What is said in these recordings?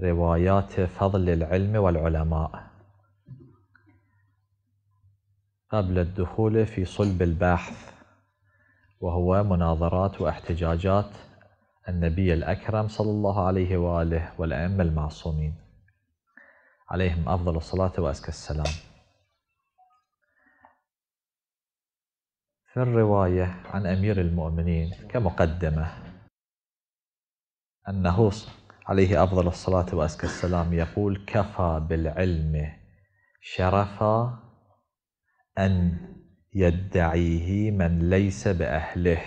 روايات فضل العلم والعلماء قبل الدخول في صلب البحث وهو مناظرات واحتجاجات النبي الأكرم صلى الله عليه وآله والأئمة المعصومين عليهم أفضل الصلاة وأزكى السلام في الرواية عن أمير المؤمنين كمقدمة أنه عليه أفضل الصلاة وأزكى السلام يقول كفى بالعلم شرفا أن يدعيه من ليس بأهله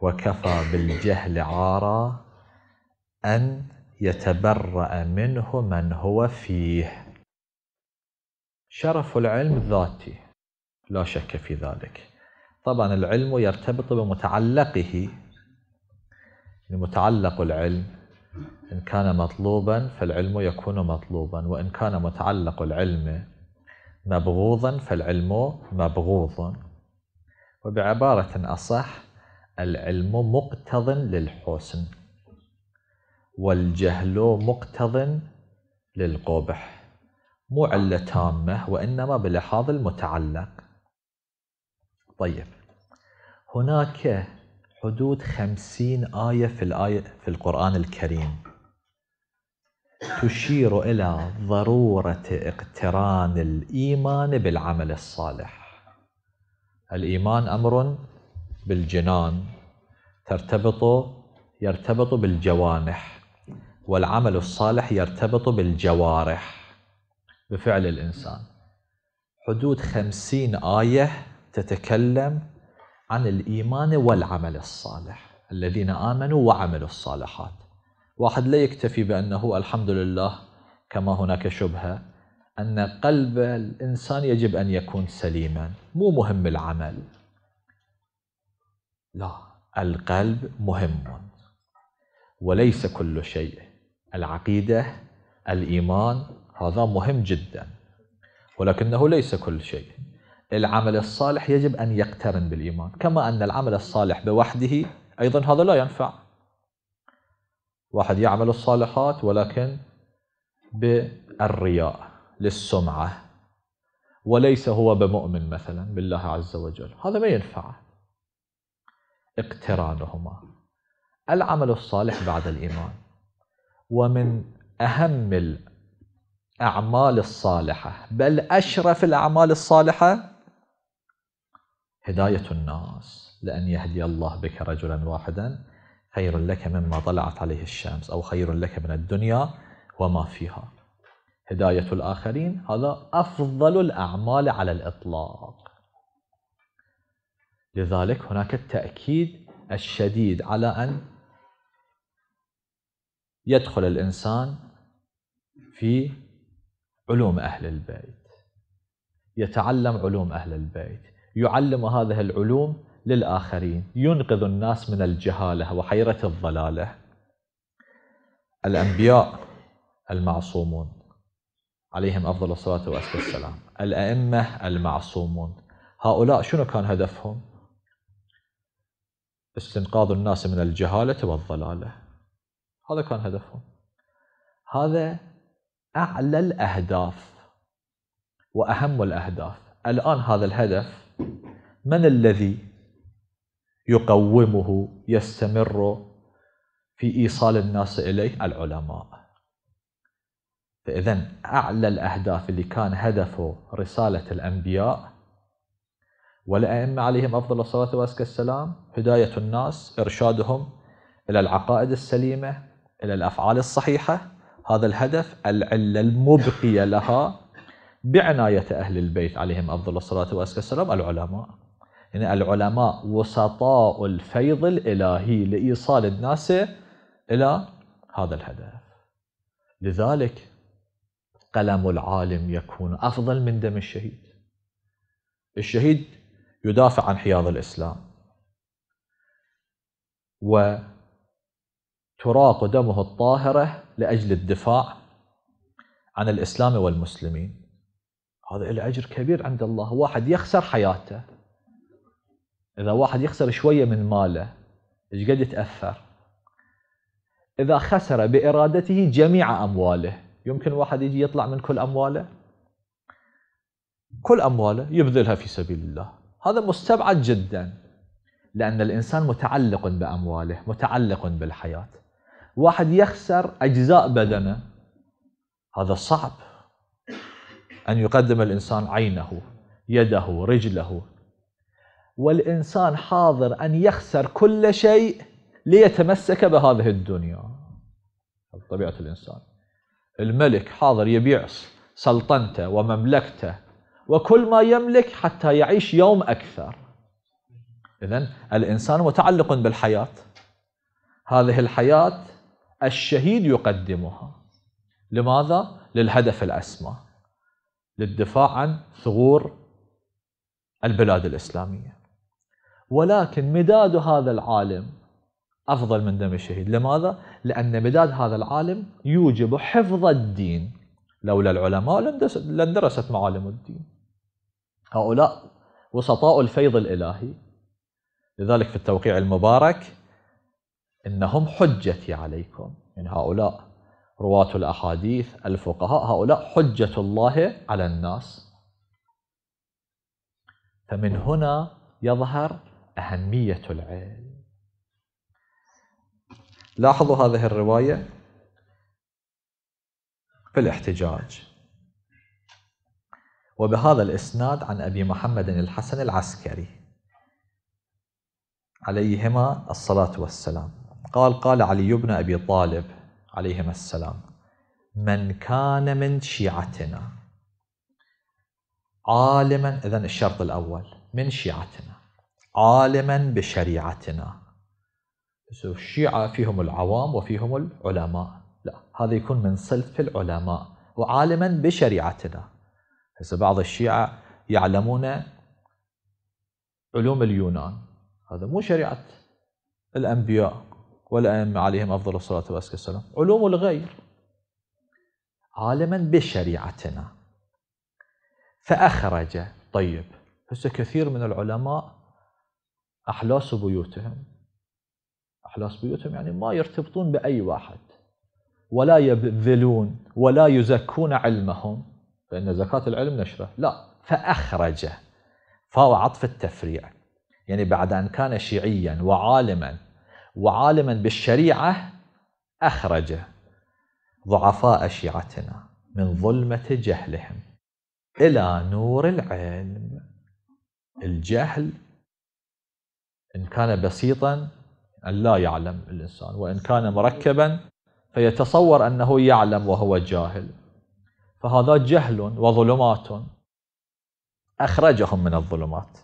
وكفى بالجهل عارا أن يتبرأ منه من هو فيه شرف العلم ذاتي لا شك في ذلك طبعا العلم يرتبط بمتعلقه متعلق العلم إن كان مطلوبا فالعلم يكون مطلوبا وإن كان متعلق العلم مبغوضا فالعلم مبغوض وبعبارة أصح العلم مقتض للحسن والجهل مقتض للقبح مو علة تامة وإنما بلحاظ المتعلق طيب هناك حدود خمسين آية في الآية في القرآن الكريم تشير إلى ضرورة اقتران الإيمان بالعمل الصالح الإيمان أمر بالجنان ترتبط يرتبط بالجوانح والعمل الصالح يرتبط بالجوارح بفعل الإنسان حدود خمسين آية تتكلم عن الإيمان والعمل الصالح الذين آمنوا وعملوا الصالحات واحد لا يكتفي بأنه الحمد لله كما هناك شبهة أن قلب الإنسان يجب أن يكون سليما مو مهم العمل لا القلب مهم وليس كل شيء العقيدة الإيمان هذا مهم جدا ولكنه ليس كل شيء العمل الصالح يجب أن يقترن بالإيمان كما أن العمل الصالح بوحده أيضا هذا لا ينفع واحد يعمل الصالحات ولكن بالرياء للسمعة وليس هو بمؤمن مثلا بالله عز وجل هذا ما ينفع اقترانهما العمل الصالح بعد الإيمان ومن أهم الأعمال الصالحة بل أشرف الأعمال الصالحة هداية الناس لأن يهدي الله بك رجلا واحدا خير لك مما طلعت عليه الشمس أو خير لك من الدنيا وما فيها هداية الآخرين هذا أفضل الأعمال على الإطلاق لذلك هناك التأكيد الشديد على أن يدخل الإنسان في علوم أهل البيت يتعلم علوم أهل البيت يعلم هذه العلوم للآخرين ينقذ الناس من الجهالة وحيرة الضلالة الأنبياء المعصومون عليهم أفضل الصلاة والسلام السلام الأئمة المعصومون هؤلاء شنو كان هدفهم؟ استنقاذ الناس من الجهالة والضلالة هذا كان هدفهم هذا أعلى الأهداف وأهم الأهداف الآن هذا الهدف من الذي يقومه يستمر في إيصال الناس إليه العلماء فإذا أعلى الأهداف اللي كان هدفه رسالة الأنبياء والأئمة عليهم أفضل الصلاة وأزكى السلام هداية الناس إرشادهم إلى العقائد السليمة إلى الأفعال الصحيحة هذا الهدف العلة المبقية لها بعناية أهل البيت عليهم أفضل الصلاة والسلام السلام العلماء يعني العلماء وسطاء الفيض الإلهي لإيصال الناس إلى هذا الهدف لذلك قلم العالم يكون أفضل من دم الشهيد الشهيد يدافع عن حياض الإسلام وتراق دمه الطاهرة لأجل الدفاع عن الإسلام والمسلمين هذا له اجر كبير عند الله واحد يخسر حياته اذا واحد يخسر شويه من ماله ايش قد يتاثر اذا خسر بارادته جميع امواله يمكن واحد يجي يطلع من كل امواله كل امواله يبذلها في سبيل الله هذا مستبعد جدا لان الانسان متعلق بامواله متعلق بالحياه واحد يخسر اجزاء بدنه هذا صعب أن يقدم الإنسان عينه يده رجله والإنسان حاضر أن يخسر كل شيء ليتمسك بهذه الدنيا طبيعة الإنسان الملك حاضر يبيع سلطنته ومملكته وكل ما يملك حتى يعيش يوم أكثر إذا الإنسان متعلق بالحياة هذه الحياة الشهيد يقدمها لماذا؟ للهدف الأسمى للدفاع عن ثغور البلاد الإسلامية ولكن مداد هذا العالم أفضل من دم الشهيد لماذا؟ لأن مداد هذا العالم يوجب حفظ الدين لولا العلماء درست معالم الدين هؤلاء وسطاء الفيض الإلهي لذلك في التوقيع المبارك إنهم حجتي عليكم يعني هؤلاء رواة الأحاديث الفقهاء هؤلاء حجة الله على الناس فمن هنا يظهر أهمية العلم لاحظوا هذه الرواية في الاحتجاج وبهذا الإسناد عن أبي محمد الحسن العسكري عليهما الصلاة والسلام قال قال علي بن أبي طالب عليهما السلام من كان من شيعتنا عالما إذا الشرط الأول من شيعتنا عالما بشريعتنا الشيعة فيهم العوام وفيهم العلماء لا هذا يكون من صلف العلماء وعالما بشريعتنا هسه بعض الشيعة يعلمون علوم اليونان هذا مو شريعة الأنبياء والأئمة عليهم أفضل الصلاة والسلام علوم الغير عالما بشريعتنا فأخرج طيب هسه كثير من العلماء أحلاس بيوتهم أحلاس بيوتهم يعني ما يرتبطون بأي واحد ولا يبذلون ولا يزكون علمهم فإن زكاة العلم نشره لا فأخرج فهو عطف التفريع يعني بعد أن كان شيعيا وعالما وعالما بالشريعة أخرج ضعفاء شيعتنا من ظلمة جهلهم إلى نور العلم الجهل إن كان بسيطا أن لا يعلم الإنسان وإن كان مركبا فيتصور أنه يعلم وهو جاهل فهذا جهل وظلمات أخرجهم من الظلمات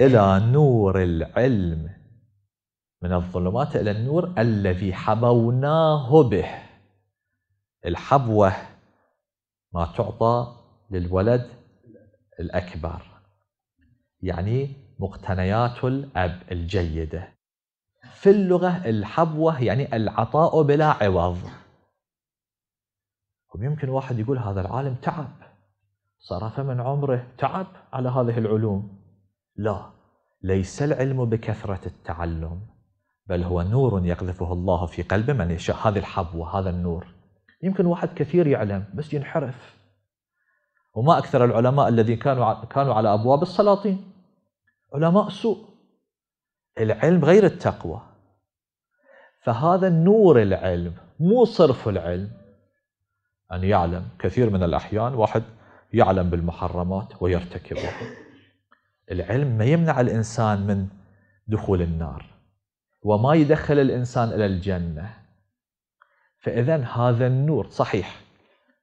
إلى نور العلم من الظلمات إلى النور الذي حبوناه به الحبوة ما تعطى للولد الأكبر يعني مقتنيات الأب الجيدة في اللغة الحبوة يعني العطاء بلا عوض ويمكن واحد يقول هذا العالم تعب صرف من عمره تعب على هذه العلوم لا ليس العلم بكثرة التعلم بل هو نور يقذفه الله في قلب من يشاء هذه الحبوة هذا النور يمكن واحد كثير يعلم بس ينحرف وما أكثر العلماء الذين كانوا كانوا على أبواب السلاطين علماء سوء العلم غير التقوى فهذا النور العلم مو صرف العلم أن يعلم كثير من الأحيان واحد يعلم بالمحرمات ويرتكبها العلم ما يمنع الإنسان من دخول النار وما يدخل الإنسان إلى الجنة فإذا هذا النور صحيح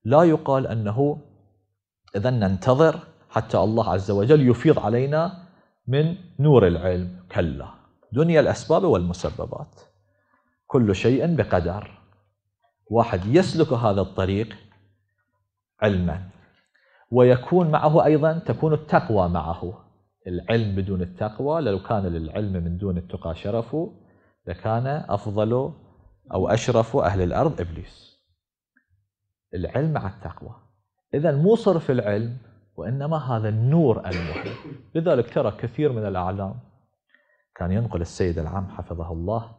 لا يقال أنه إذا ننتظر حتى الله عز وجل يفيض علينا من نور العلم كلا دنيا الأسباب والمسببات كل شيء بقدر واحد يسلك هذا الطريق علما ويكون معه أيضا تكون التقوى معه العلم بدون التقوى لو كان للعلم من دون التقى شرف لكان أفضل أو أشرف أهل الأرض إبليس العلم مع التقوى إذا مو صرف العلم وإنما هذا النور المهم لذلك ترى كثير من الأعلام كان ينقل السيد العام حفظه الله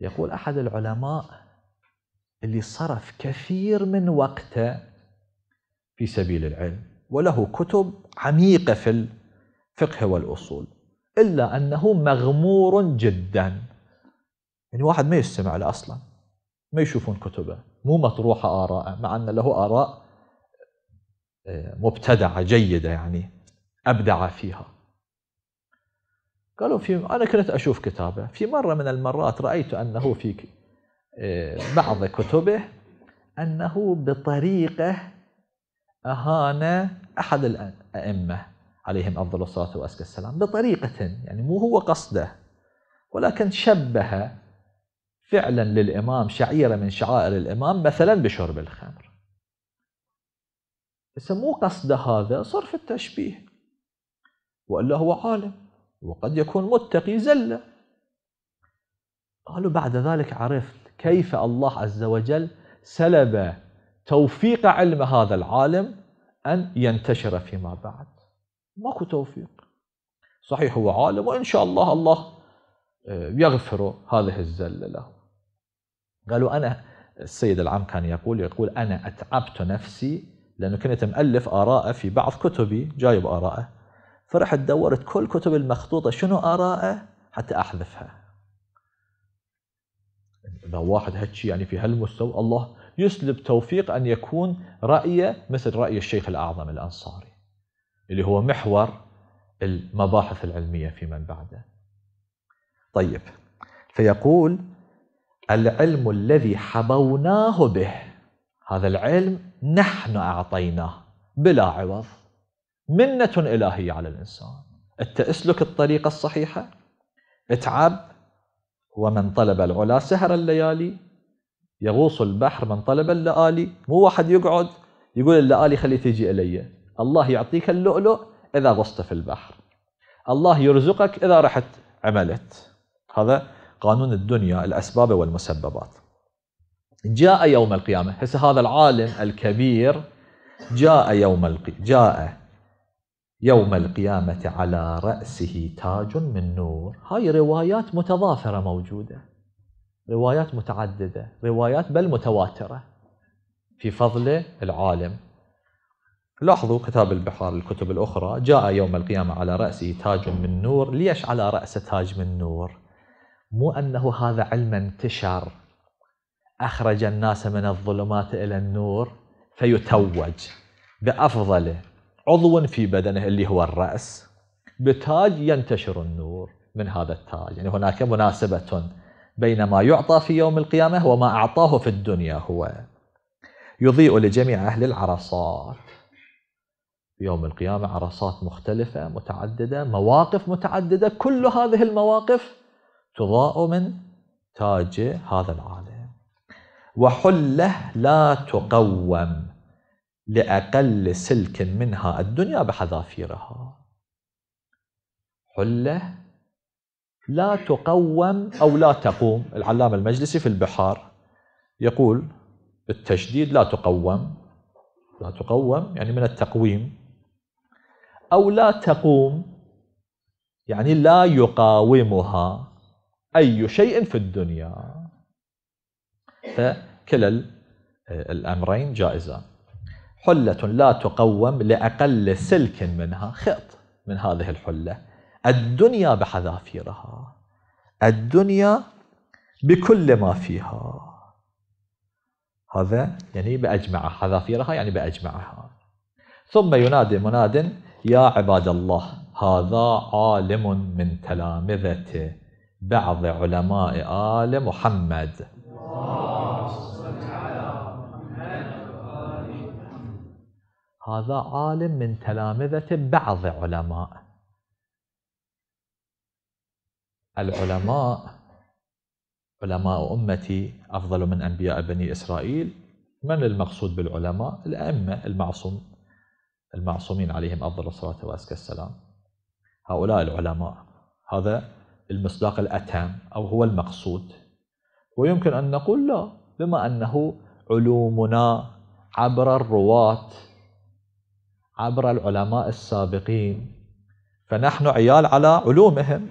يقول أحد العلماء اللي صرف كثير من وقته في سبيل العلم وله كتب عميقة في الفقه والأصول إلا أنه مغمور جدا يعني واحد ما يستمع له أصلا ما يشوفون كتبه مو مطروحة آراء مع أن له آراء آه، مبتدعة جيدة يعني أبدع فيها قالوا في أنا كنت أشوف كتابه في مرة من المرات رأيت أنه في آه، بعض كتبه أنه بطريقة أهان أحد الأئمة عليهم أفضل الصلاة وأزكى السلام بطريقة يعني مو هو قصده ولكن شبه فعلا للإمام شعيرة من شعائر الإمام مثلا بشرب الخمر بس مو قصد هذا صرف التشبيه وإلا هو عالم وقد يكون متقي زلة قالوا بعد ذلك عرفت كيف الله عز وجل سلب توفيق علم هذا العالم أن ينتشر فيما بعد ماكو توفيق صحيح هو عالم وإن شاء الله الله آه، يغفر هذه الزلة له قالوا أنا السيد العام كان يقول يقول أنا أتعبت نفسي لأنه كنت مؤلف آراءه في بعض كتبي جايب آراءه فرحت دورت كل كتب المخطوطة شنو آراءه حتى أحذفها إذا واحد هالشي يعني في هالمستوى الله يسلب توفيق أن يكون رأيه مثل رأي الشيخ الأعظم الأنصاري اللي هو محور المباحث العلمية في من بعده طيب فيقول العلم الذي حبوناه به هذا العلم نحن أعطيناه بلا عوض منة إلهية على الإنسان أنت اسلك الطريقة الصحيحة اتعب ومن طلب العلا سهر الليالي يغوص البحر من طلب اللآلي مو واحد يقعد يقول اللآلي خلي تجي إلي الله يعطيك اللؤلؤ إذا غصت في البحر الله يرزقك إذا رحت عملت هذا قانون الدنيا الأسباب والمسببات جاء يوم القيامة هسه هذا العالم الكبير جاء يوم القي... جاء يوم القيامة على رأسه تاج من نور هاي روايات متضافرة موجودة روايات متعددة روايات بل متواترة في فضل العالم لاحظوا كتاب البحار الكتب الأخرى جاء يوم القيامة على رأسه تاج من نور ليش على رأسه تاج من نور مو أنه هذا علم انتشر أخرج الناس من الظلمات إلى النور فيتوج بأفضل عضو في بدنه اللي هو الرأس بتاج ينتشر النور من هذا التاج يعني هناك مناسبة بين ما يعطى في يوم القيامة وما أعطاه في الدنيا هو يضيء لجميع أهل العرصات يوم القيامة عرصات مختلفة متعددة مواقف متعددة كل هذه المواقف تضاء من تاج هذا العالم وحله لا تقوم لأقل سلك منها الدنيا بحذافيرها حله لا تقوم أو لا تقوم العلامة المجلسي في البحار يقول التشديد لا تقوم لا تقوم يعني من التقويم أو لا تقوم يعني لا يقاومها أي شيء في الدنيا فكلا الأمرين جائزان حلة لا تقوم لأقل سلك منها خط من هذه الحلة الدنيا بحذافيرها الدنيا بكل ما فيها هذا يعني بأجمعها حذافيرها يعني بأجمعها ثم ينادي مناد يا عباد الله هذا عالم من تلامذته بعض علماء آل محمد هذا عالم من تلامذة بعض علماء العلماء علماء أمتي أفضل من أنبياء بني إسرائيل من المقصود بالعلماء؟ الأئمة المعصوم المعصومين عليهم أفضل الصلاة وأزكى السلام هؤلاء العلماء هذا المصداق الأتم أو هو المقصود ويمكن أن نقول لا بما أنه علومنا عبر الرواة عبر العلماء السابقين فنحن عيال على علومهم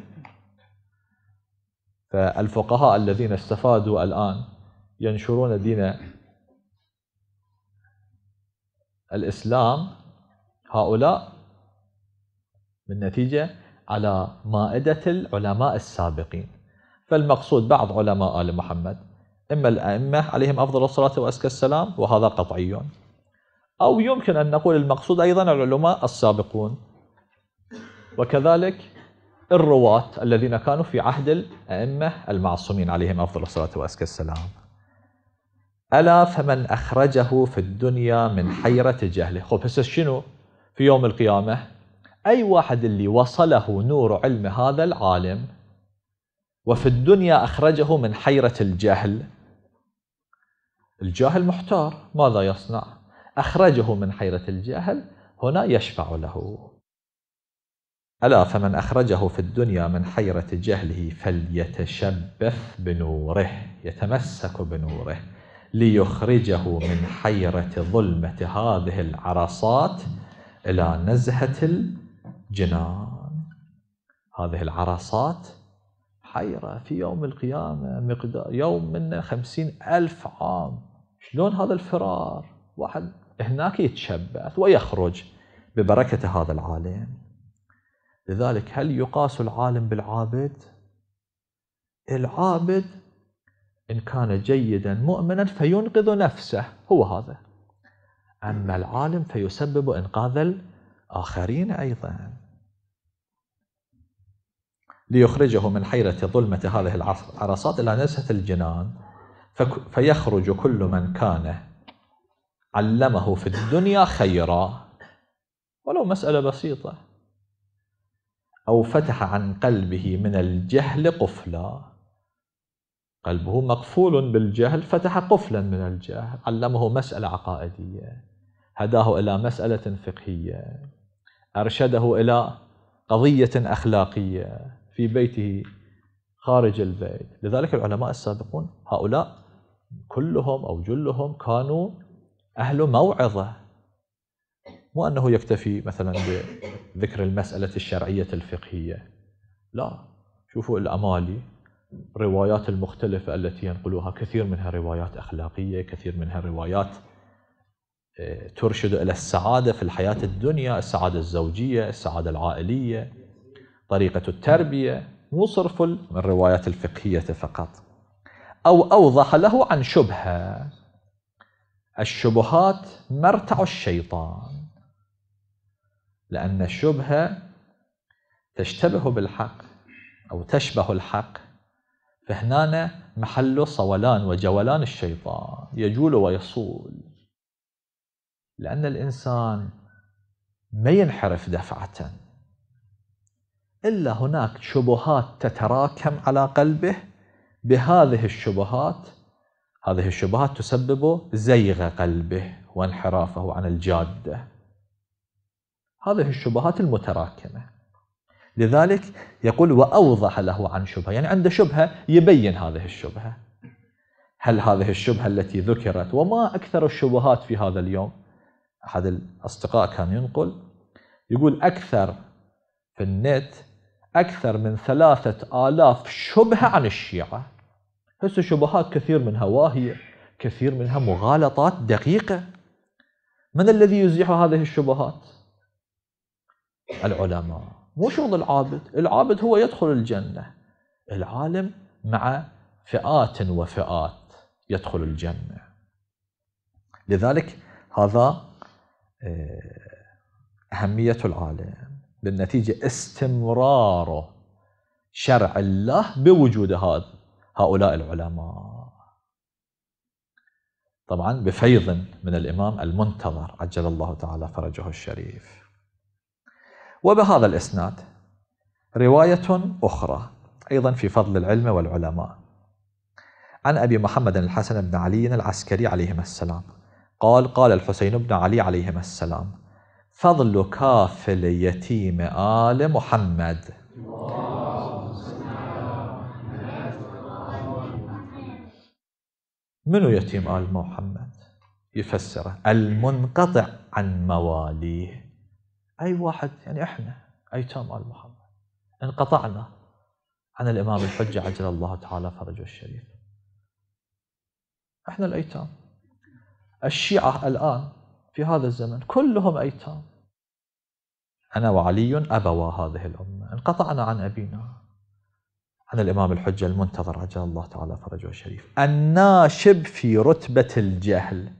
فالفقهاء الذين استفادوا الآن ينشرون دين الإسلام هؤلاء من نتيجة على مائدة العلماء السابقين فالمقصود بعض علماء آل محمد إما الأئمة عليهم أفضل الصلاة وأزكى السلام وهذا قطعي أو يمكن أن نقول المقصود أيضا العلماء السابقون وكذلك الرواة الذين كانوا في عهد الأئمة المعصومين عليهم أفضل الصلاة وأزكى السلام ألا فمن أخرجه في الدنيا من حيرة جهله خب هسه شنو في يوم القيامة أي واحد اللي وصله نور علم هذا العالم وفي الدنيا أخرجه من حيرة الجهل الجاهل محتار ماذا يصنع أخرجه من حيرة الجهل هنا يشفع له ألا فمن أخرجه في الدنيا من حيرة جهله فليتشبث بنوره يتمسك بنوره ليخرجه من حيرة ظلمة هذه العرصات إلى نزهة جنان هذه العرصات حيرة في يوم القيامة مقدار يوم من خمسين ألف عام شلون هذا الفرار واحد هناك يتشبث ويخرج ببركة هذا العالم لذلك هل يقاس العالم بالعابد؟ العابد إن كان جيدا مؤمنا فينقذ نفسه هو هذا أما العالم فيسبب إنقاذ آخرين أيضا ليخرجه من حيرة ظلمة هذه العرصات إلى نزهة الجنان فيخرج كل من كان علمه في الدنيا خيرا ولو مسألة بسيطة أو فتح عن قلبه من الجهل قفلا قلبه مقفول بالجهل فتح قفلا من الجهل علمه مسألة عقائدية هداه إلى مسألة فقهية أرشده إلى قضية أخلاقية في بيته خارج البيت لذلك العلماء السابقون هؤلاء كلهم أو جلهم كانوا أهل موعظة مو أنه يكتفي مثلا بذكر المسألة الشرعية الفقهية لا شوفوا الأمالي الروايات المختلفة التي ينقلوها كثير منها روايات أخلاقية كثير منها روايات ترشد إلى السعادة في الحياة الدنيا السعادة الزوجية السعادة العائلية طريقة التربية مو صرف من الروايات الفقهية فقط أو أوضح له عن شبهة الشبهات مرتع الشيطان لأن الشبهة تشتبه بالحق أو تشبه الحق فهنا محل صولان وجولان الشيطان يجول ويصول لأن الإنسان ما ينحرف دفعة إلا هناك شبهات تتراكم على قلبه بهذه الشبهات هذه الشبهات تسبب زيغ قلبه وانحرافه عن الجاده هذه الشبهات المتراكمة لذلك يقول وأوضح له عن شبهة يعني عنده شبهة يبين هذه الشبهة هل هذه الشبهة التي ذكرت وما أكثر الشبهات في هذا اليوم أحد الأصدقاء كان ينقل يقول أكثر في النت أكثر من ثلاثة آلاف شبهة عن الشيعة هسه شبهات كثير منها واهية كثير منها مغالطات دقيقة من الذي يزيح هذه الشبهات؟ العلماء مو شغل العابد العابد هو يدخل الجنة العالم مع فئات وفئات يدخل الجنة لذلك هذا آه، أهمية العالم بالنتيجة استمرار شرع الله بوجود هذا هؤلاء العلماء طبعا بفيض من الإمام المنتظر عجل الله تعالى فرجه الشريف وبهذا الإسناد رواية أخرى أيضا في فضل العلم والعلماء عن أبي محمد الحسن بن علي العسكري عليهما السلام قال قال الحسين بن علي عليهما السلام فضل كافل يتيم آل محمد منو يتيم آل محمد يفسره المنقطع عن مواليه أي واحد يعني إحنا أيتام آل محمد انقطعنا عن الإمام الحجة عجل الله تعالى فرجه الشريف إحنا الأيتام الشيعة الآن في هذا الزمن كلهم أيتام أنا وعلي أبوا هذه الأمة انقطعنا عن أبينا عن الإمام الحجة المنتظر عجل الله تعالى فرجه الشريف الناشب في رتبة الجهل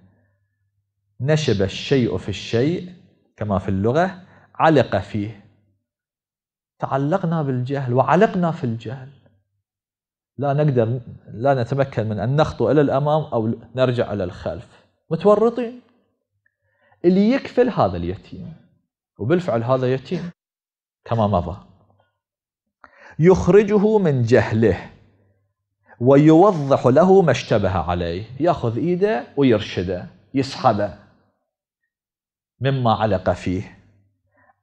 نشب الشيء في الشيء كما في اللغة علق فيه تعلقنا بالجهل وعلقنا في الجهل لا نقدر لا نتمكن من أن نخطو إلى الأمام أو نرجع إلى الخلف متورطين اللي يكفل هذا اليتيم وبالفعل هذا يتيم كما مضى يخرجه من جهله ويوضح له ما اشتبه عليه ياخذ ايده ويرشده يسحبه مما علق فيه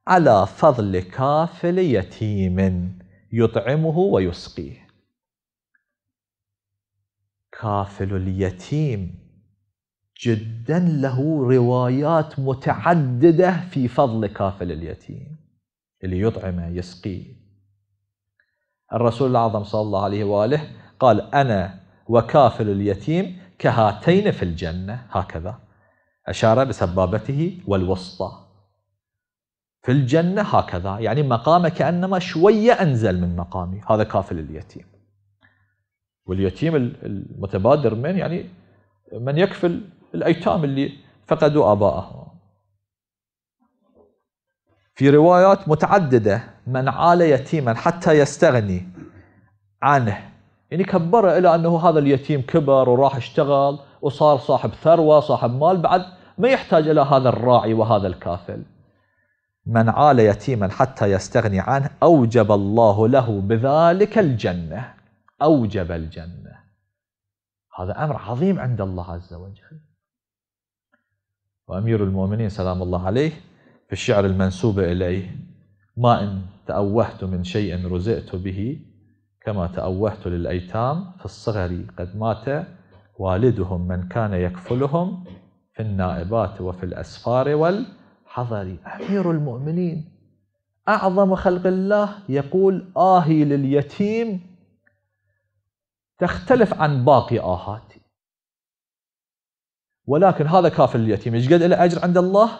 على فضل كافل يتيم يطعمه ويسقيه كافل اليتيم جدا له روايات متعددة في فضل كافل اليتيم اللي يطعمه يسقيه الرسول الأعظم صلى الله عليه وآله قال أنا وكافل اليتيم كهاتين في الجنة هكذا أشار بسبابته والوسطى في الجنة هكذا يعني مقامه كأنما شوية أنزل من مقامي هذا كافل اليتيم واليتيم المتبادر من يعني من يكفل الأيتام اللي فقدوا آباءهم في روايات متعددة من عال يتيما حتى يستغني عنه يعني كبره إلى أنه هذا اليتيم كبر وراح اشتغل وصار صاحب ثروة صاحب مال بعد ما يحتاج إلى هذا الراعي وهذا الكافل من عال يتيما حتى يستغني عنه أوجب الله له بذلك الجنة أوجب الجنة هذا أمر عظيم عند الله عز وجل وأمير المؤمنين سلام الله عليه في الشعر المنسوب إليه ما إن تأوهت من شيء رزئت به كما تأوهت للأيتام في الصغر قد مات والدهم من كان يكفلهم في النائبات وفي الأسفار والحضر أمير المؤمنين أعظم خلق الله يقول آهي لليتيم تختلف عن باقي آهاتي ولكن هذا كافل اليتيم ايش قد له اجر عند الله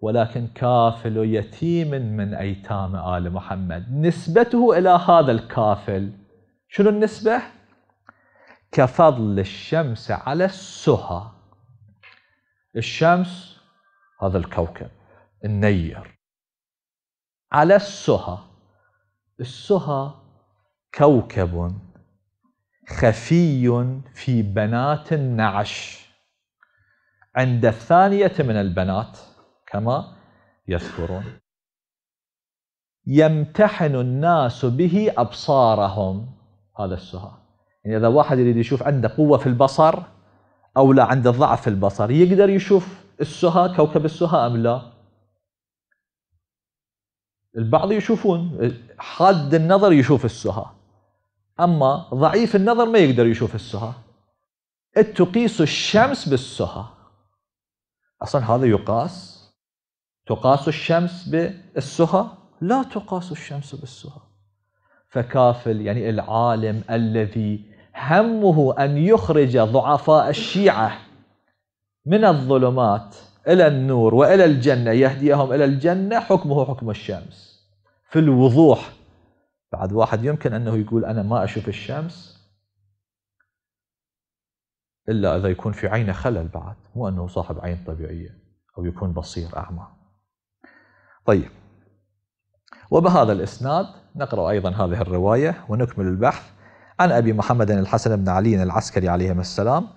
ولكن كافل يتيم من ايتام ال محمد نسبته الى هذا الكافل شنو النسبه كفضل الشمس على السهى الشمس هذا الكوكب النير على السهى السهى كوكب خفي في بنات النعش عند الثانية من البنات كما يذكرون يمتحن الناس به أبصارهم هذا السؤال يعني إذا واحد يريد يشوف عنده قوة في البصر أو لا عنده ضعف في البصر يقدر يشوف السهى كوكب السهى أم لا البعض يشوفون حاد النظر يشوف السهى أما ضعيف النظر ما يقدر يشوف السهى تقيس الشمس بالسهى اصلا هذا يقاس تقاس الشمس بالسهى لا تقاس الشمس بالسهى فكافل يعني العالم الذي همه ان يخرج ضعفاء الشيعه من الظلمات الى النور والى الجنه يهديهم الى الجنه حكمه حكم الشمس في الوضوح بعد واحد يمكن انه يقول انا ما اشوف الشمس إلا إذا يكون في عينه خلل بعد مو أنه صاحب عين طبيعية أو يكون بصير أعمى طيب وبهذا الإسناد نقرأ أيضا هذه الرواية ونكمل البحث عن أبي محمد الحسن بن علي العسكري عليهما السلام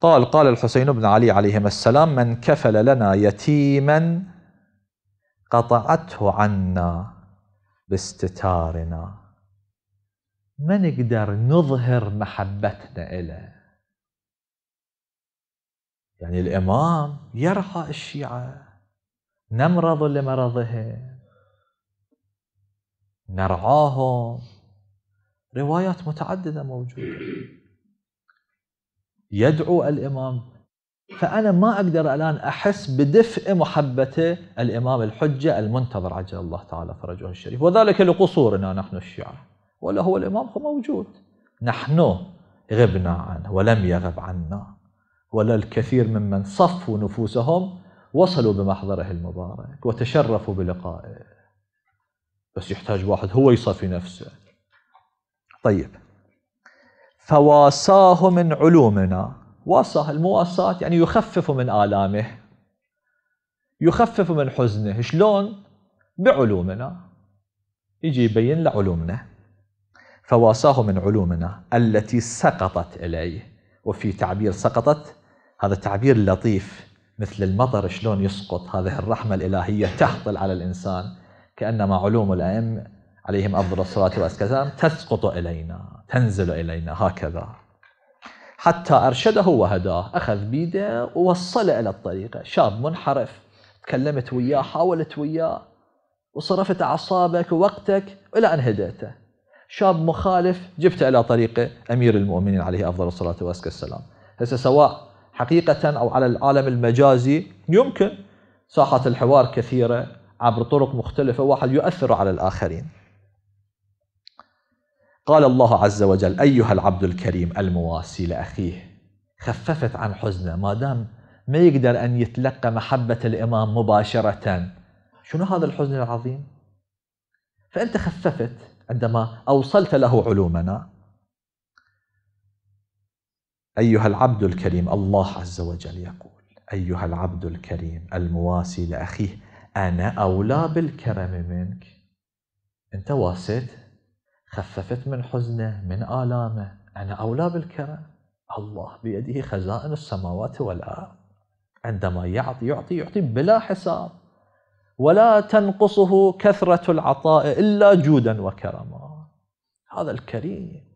قال قال الحسين بن علي عليهما السلام من كفل لنا يتيما قطعته عنا باستتارنا ما نقدر نظهر محبتنا إليه يعني الإمام يرعى الشيعة نمرض لمرضهم نرعاهم روايات متعددة موجودة يدعو الإمام فأنا ما أقدر الآن أحس بدفء محبته الإمام الحجة المنتظر عجل الله تعالى فرجه الشريف وذلك لقصورنا نحن الشيعة ولا هو الإمام موجود نحن غبنا عنه ولم يغب عنا ولا الكثير ممن صفوا نفوسهم وصلوا بمحضره المبارك وتشرفوا بلقائه بس يحتاج واحد هو يصفي نفسه طيب فواساه من علومنا واساه المواساة يعني يخفف من آلامه يخفف من حزنه شلون بعلومنا يجي يبين له علومنا فواساه من علومنا التي سقطت إليه وفي تعبير سقطت هذا تعبير لطيف مثل المطر شلون يسقط هذه الرحمة الإلهية تهطل على الإنسان كأنما علوم الأئمة عليهم أفضل الصلاة والسلام تسقط إلينا تنزل إلينا هكذا حتى أرشده وهداه أخذ بيده ووصله إلى الطريقة شاب منحرف تكلمت وياه حاولت وياه وصرفت أعصابك ووقتك إلى أن هديته شاب مخالف جبته إلى طريقة أمير المؤمنين عليه أفضل الصلاة والسلام هسه سواء حقيقة أو على العالم المجازي يمكن ساحة الحوار كثيرة عبر طرق مختلفة واحد يؤثر على الآخرين قال الله عز وجل أيها العبد الكريم المواسي لأخيه خففت عن حزنه ما دام ما يقدر أن يتلقى محبة الإمام مباشرة شنو هذا الحزن العظيم؟ فأنت خففت عندما أوصلت له علومنا أيها العبد الكريم الله عز وجل يقول أيها العبد الكريم المواسي لأخيه أنا أولى بالكرم منك أنت واسيت خففت من حزنه من آلامه أنا أولى بالكرم الله بيده خزائن السماوات والأرض عندما يعطي يعطي يعطي بلا حساب ولا تنقصه كثرة العطاء إلا جودا وكرما هذا الكريم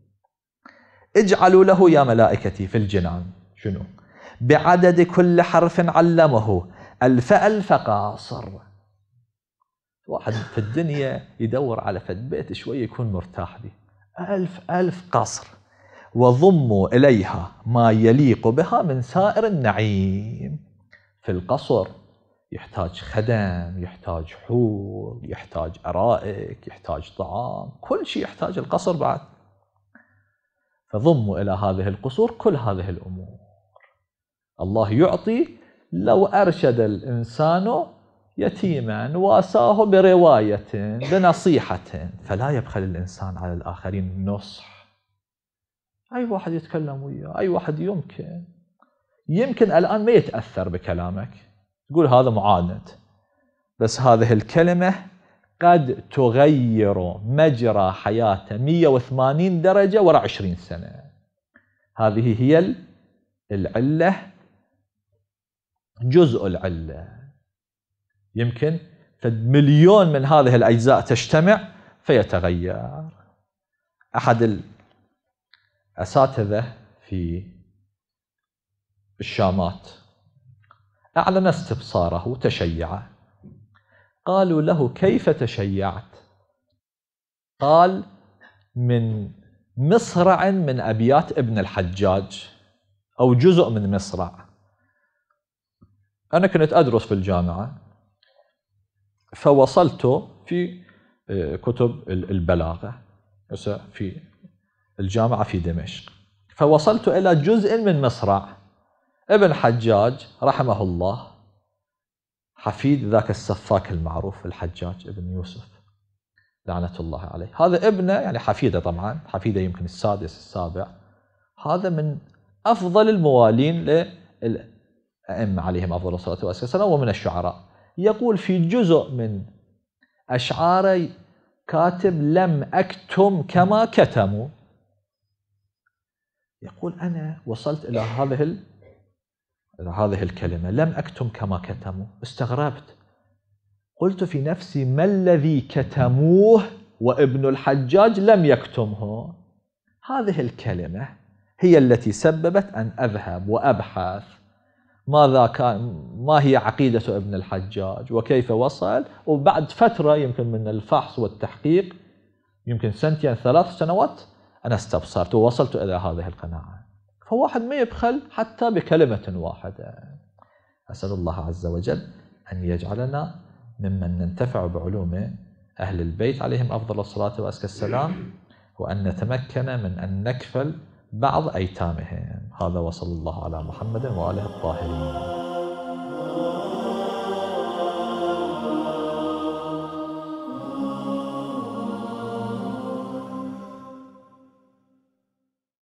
اجعلوا له يا ملائكتي في الجنان شنو بعدد كل حرف علمه ألف ألف قاصر واحد في الدنيا يدور على فد بيت شوي يكون مرتاح به ألف ألف قصر وضموا إليها ما يليق بها من سائر النعيم في القصر يحتاج خدم يحتاج حور يحتاج أرائك يحتاج طعام كل شيء يحتاج القصر بعد فضموا إلى هذه القصور كل هذه الأمور الله يعطي لو أرشد الإنسان يتيما واساه برواية بنصيحة فلا يبخل الإنسان على الآخرين النصح أي واحد يتكلم وياه أي واحد يمكن يمكن الآن ما يتأثر بكلامك تقول هذا معاند بس هذه الكلمة قد تغير مجرى حياته 180 درجة وراء 20 سنة هذه هي العلة جزء العلة يمكن فمليون من هذه الأجزاء تجتمع فيتغير أحد الأساتذة في الشامات أعلن استبصاره وتشيعه قالوا له كيف تشيعت قال من مصرع من أبيات ابن الحجاج أو جزء من مصرع أنا كنت أدرس في الجامعة فوصلت في آه، كتب البلاغة في الجامعة في دمشق فوصلت إلى جزء من مصرع ابن حجاج رحمه الله حفيد ذاك السفاك المعروف الحجاج ابن يوسف لعنة الله عليه هذا ابنه يعني حفيده طبعا حفيده يمكن السادس السابع هذا من أفضل الموالين للأئمة عليهم أفضل الصلاة والسلام ومن الشعراء يقول في جزء من أشعاره كاتب لم أكتم كما كتموا يقول أنا وصلت إلى هذه هذه الكلمة لم أكتم كما كتموا استغربت قلت في نفسي ما الذي كتموه وابن الحجاج لم يكتمه هذه الكلمة هي التي سببت أن أذهب وأبحث ماذا كان ما هي عقيدة ابن الحجاج وكيف وصل وبعد فترة يمكن من الفحص والتحقيق يمكن سنتين ثلاث سنوات أنا استبصرت ووصلت إلى هذه القناعة فواحد ما يبخل حتى بكلمة واحدة أسأل الله عز وجل أن يجعلنا ممن ننتفع بعلوم أهل البيت عليهم أفضل الصلاة وأزكى السلام وأن نتمكن من أن نكفل بعض أيتامهم هذا وصلى الله على محمد وآله الطاهرين